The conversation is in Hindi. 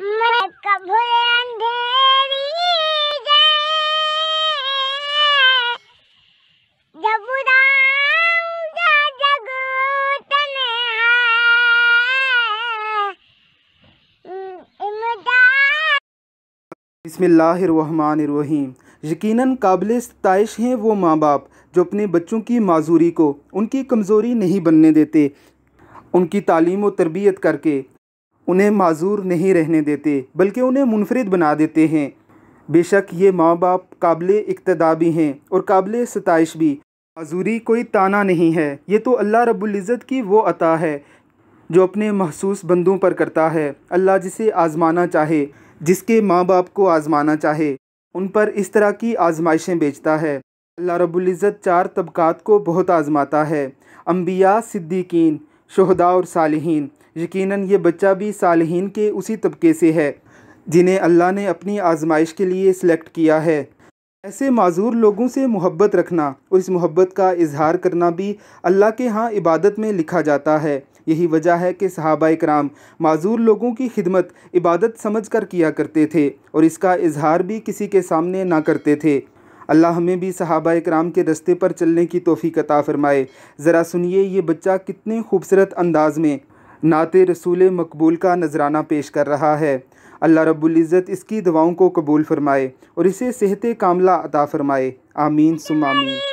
मैं यकीन यकीनन काबिल सतश हैं वो माँ बाप जो अपने बच्चों की माजूरी को उनकी कमज़ोरी नहीं बनने देते उनकी तालीम व तरबियत करके उन्हें माजूर नहीं रहने देते बल्कि उन्हें मुनफरद बना देते हैं बेशक ये माँ बाप काबिल इकतदा भी हैं और काबिल सतश भी माजूरी कोई ताना नहीं है ये तो अल्लाह रबुल्ज़त की वो अता है जो अपने महसूस बंदों पर करता है अल्लाह जिसे आज़माना चाहे जिसके माँ बाप को आज़माना चाहे उन पर इस तरह की आजमाइशें बेचता है अल्लाह रबुल्ज़त चार तबक़ात को बहुत आज़माता है अम्बिया सिद्दीकीन शहदा और सालहीन यकीनन ये बच्चा भी सालहीन के उसी तबके से है जिन्हें अल्लाह ने अपनी आजमाइश के लिए सिलेक्ट किया है ऐसे माजूर लोगों से मोहब्बत रखना और इस मोहब्बत का इजहार करना भी अल्लाह के यहाँ इबादत में लिखा जाता है यही वजह है कि सहाबा कराम माजूर लोगों की खिदमत इबादत समझ कर किया करते थे और इसका इजहार भी किसी के सामने ना करते थे अल्लाह हमें भी सहाबा कराम के रस्ते पर चलने की तोफ़ी कता फ़रमाए ज़रा सुनिए ये बच्चा कितने खूबसूरत अंदाज़ में नात रसूल मकबूल का नजराना पेश कर रहा है अल्लाह रबुल्ज़त इसकी दवाओं को कबूल फ़रमाए और इसे सेहत कामला अता फ़रमाए आमीन सुमामी